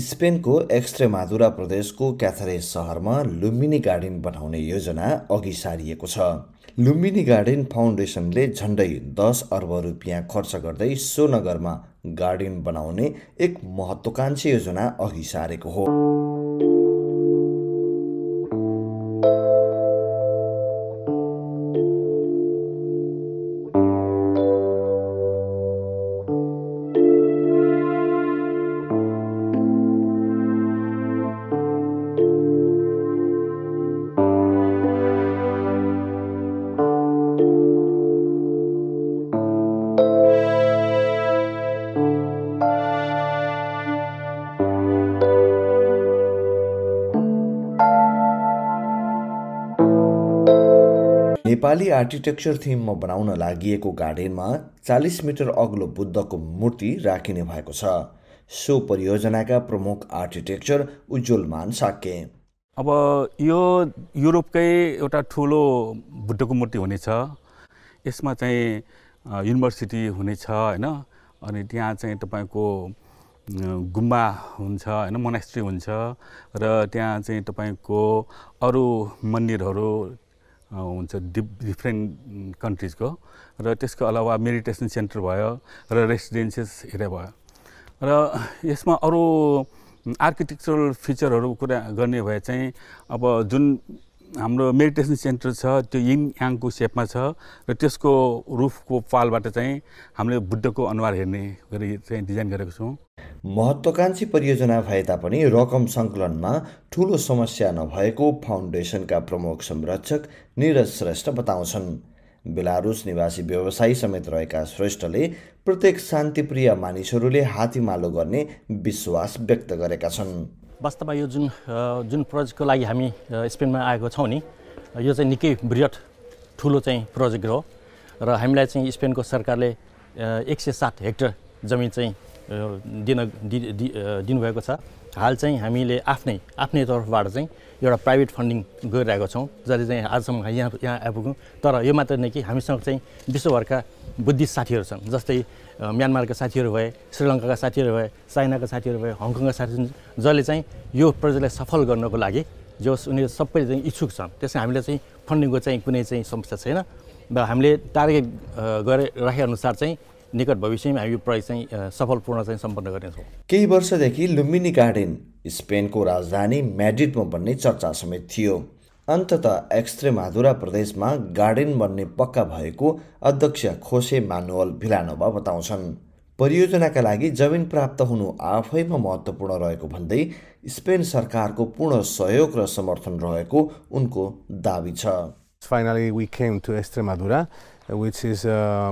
स्पेनको एक्सट्रेमादुरा प्रदेशको क्याथरे सहरमा लुम्बिनी गार्डन बनाउने योजना अघि सारिएको छ लुम्बिनी गार्डन फाउन्डेसनले झन्डै दस अर्ब रुपियाँ खर्च गर्दै सोनगरमा गार्डन बनाउने एक महत्वाकांक्षी योजना अघि सारेको हो नेपाली आर्किटेक्चर थिममा बनाउन लागि गार्डनमा चालिस मिटर अग्लो बुद्धको मूर्ति राखिने भएको छ सो परियोजनाका प्रमुख आर्किटेक्चर उज्जवल मान साके अब यो युरोपकै एउटा ठुलो बुद्धको मूर्ति हुनेछ यसमा चाहिँ युनिभर्सिटी हुनेछ होइन अनि त्यहाँ चाहिँ तपाईँको गुम्बा हुन्छ होइन मोनास्ट्री हुन्छ र त्यहाँ चाहिँ तपाईँको अरू मन्दिरहरू हुन्छ डिप डिफ्रेन्ट कन्ट्रिजको र त्यसको अलावा मेडिटेसन सेन्टर भयो र रेसिडेन्सियस एरिया भयो र यसमा अरू आर्किटेक्चरल फिचरहरू कुरा गर्ने भए चाहिँ अब जुन हाम्रो मेडिटेसन सेन्टर छ त्यो यिङ याङको सेपमा छ र त्यसको रुफको पालबाट चाहिँ हामीले बुद्धको अनुहार हेर्ने गरी चाहिँ डिजाइन गरेको छौँ महत्त्वाकाङ्क्षी परियोजना भए तापनि रकम सङ्कलनमा ठुलो समस्या नभएको फाउन्डेसनका प्रमुख संरक्षक निरज श्रेष्ठ बताउँछन् बेलारुस निवासी व्यवसायी समेत रहेका श्रेष्ठले प्रत्येक शान्तिप्रिय मानिसहरूले हातीमालो गर्ने विश्वास व्यक्त गरेका छन् वास्तवमा यो जुन जुन प्रोजेक्टको लागि हामी स्पेनमा आएको छौँ नि यो चाहिँ निकै वृहत ठुलो चाहिँ प्रोजेक्ट हो र हामीलाई चाहिँ स्पेनको सरकारले एक सय सात हेक्टर जमिन चाहिँ दिन दिनुभएको छ हाल चाहिँ हामीले आफ्नै आफ्नै तर्फबाट चाहिँ एउटा प्राइभेट फन्डिङ गरिरहेको छौँ जसले चाहिँ आजसम्म यहाँ यहाँ आइपुग्यौँ तर यो मात्र नै कि हामीसँग चाहिँ विश्वभरका बुद्धिस्ट साथीहरू छन् जस्तै म्यानमारका साथीहरू भए श्रीलङ्काका साथीहरू भए चाइनाका साथीहरू भए हङकङका साथीहरू जसले चाहिँ यो प्रोजेक्टलाई सफल गर्नको लागि जस उनीहरू सबैले चाहिँ इच्छुक छन् त्यसमा हामीले चाहिँ फन्डिङको चाहिँ कुनै चाहिँ समस्या छैन र हामीले टार्गेट गरे राखेअनुसार चाहिँ निकट भविष्यमा हामी यो प्रयोग चाहिँ सफलपूर्ण चाहिँ सम्पन्न गर्नेछौँ केही वर्षदेखि लुम्बिनी गार्डन स्पेनको राजधानी म्याड्रिडमा बन्ने चर्चा समेत थियो अन्तत एक्सट्रेमाधुरा प्रदेशमा गार्डन बन्ने पक्का भएको अध्यक्ष खोसे मानुअल भिलानोभा बताउँछन् परियोजनाका लागि जमिन प्राप्त हुनु आफैमा महत्त्वपूर्ण रहेको भन्दै स्पेन सरकारको पूर्ण सहयोग र समर्थन रहेको उनको दावी छ finally we came to Extremadura, which is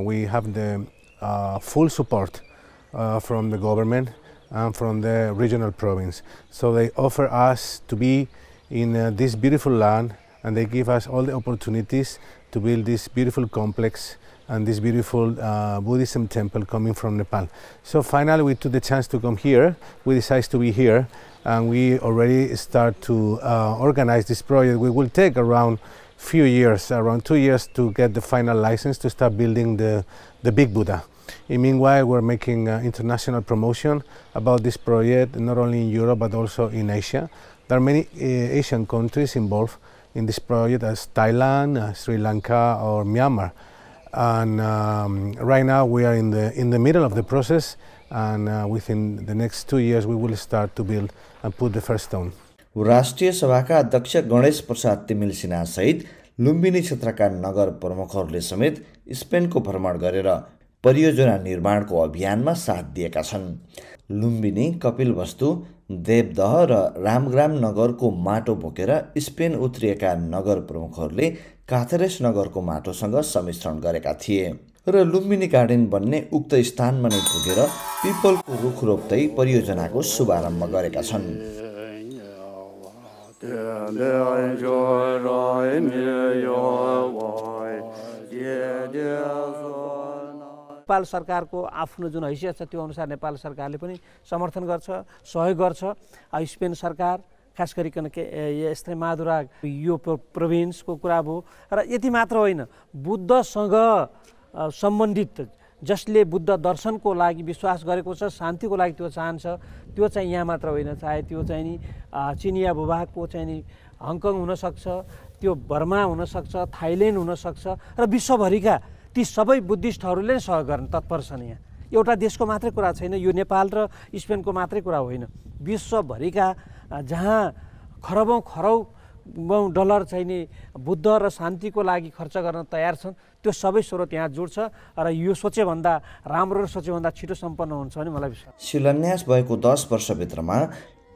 we have the Uh, full support uh, from the government and from the regional province. So they offer us to be in uh, this beautiful land and they give us all the opportunities to build this beautiful complex and this beautiful uh, Buddhism temple coming from Nepal. So finally we took the chance to come here, we decided to be here and we already start to uh, organize this project. We will take around few years, around two years, to get the final license to start building the, the Big Buddha. In meanwhile, we're making uh, international promotion about this project, not only in Europe, but also in Asia. There are many uh, Asian countries involved in this project as Thailand, uh, Sri Lanka, or Myanmar. And um, right now we are in the, in the middle of the process and uh, within the next two years we will start to build and put the first stone. राष्ट्रिय सभाका अध्यक्ष गणेश प्रसाद तिमिल सिन्हासहित लुम्बिनी क्षेत्रका नगर प्रमुखहरूले समेत स्पेनको भ्रमण गरेर परियोजना निर्माणको अभियानमा साथ दिएका छन् लुम्बिनी कपिलवस्तु देवदह र रामग्राम नगरको माटो बोकेर स्पेन उत्रिएका नगर प्रमुखहरूले काथरेस नगरको माटोसँग सम्मिश्रण गरेका थिए र लुम्बिनी गार्डन बन्ने उक्त स्थानमा नै पुगेर पिपलको रुख रोप्दै परियोजनाको शुभारम्भ गरेका छन् नेपाल सरकारको आफ्नो जुन हैसियत छ त्यो अनुसार नेपाल सरकारले पनि समर्थन गर्छ सहयोग गर्छ स्पेन सरकार खास गरिकन के यस्तै मादुरा यो प्रोभिन्सको कुरा भयो र यति मात्र होइन बुद्धसँग सम्बन्धित जसले बुद्ध दर्शनको लागि विश्वास गरेको छ शान्तिको लागि त्यो चाहन्छ त्यो चाहिँ यहाँ मात्र होइन चाहे त्यो चाहिँ नि चिनिया भूभागको चाहिँ नि हङकङ हुनसक्छ त्यो बर्मा हुनसक्छ थाइल्यान्ड हुनसक्छ र विश्वभरिका ती सबै बुद्धिस्टहरूले सहयोग गर्ने तत्पर छन् यहाँ एउटा देशको मात्रै कुरा छैन यो नेपाल र स्पेनको मात्रै कुरा होइन विश्वभरिका जहाँ खरबौँ खरौ डलर चाहिने बुद्ध र शान्तिको लागि खर्च गर्न तयार छन् त्यो सबै स्रोत यहाँ जोड्छ र यो सोचेभन्दा राम्रो र सोचेभन्दा छिटो सम्पन्न हुन्छ भने मलाई विश्वास शिलान्यास भएको दस वर्षभित्रमा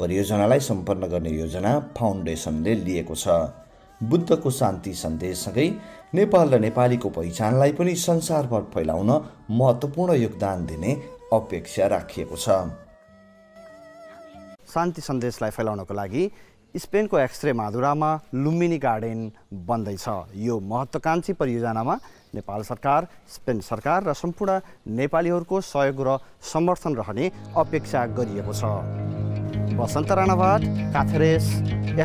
परियोजनालाई सम्पन्न गर्ने योजना फाउन्डेसनले लिएको छ बुद्धको शान्ति सन्देशसँगै नेपाल र नेपालीको पहिचानलाई पनि संसारभर फैलाउन महत्त्वपूर्ण योगदान दिने अपेक्षा राखिएको छ शान्ति सन्देशलाई फैलाउनको लागि स्पेनको एक्सरे माधुरामा लुम्बिनी गार्डन बन्दैछ यो महत्त्वकाङ्क्षी परियोजनामा नेपाल सरकार स्पेन सरकार र सम्पूर्ण नेपालीहरूको सहयोग र समर्थन रहने अपेक्षा गरिएको छ वसन्त राणावाट काथरेस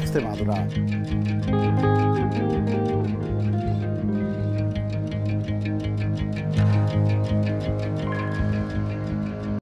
एक्सरे माधुरा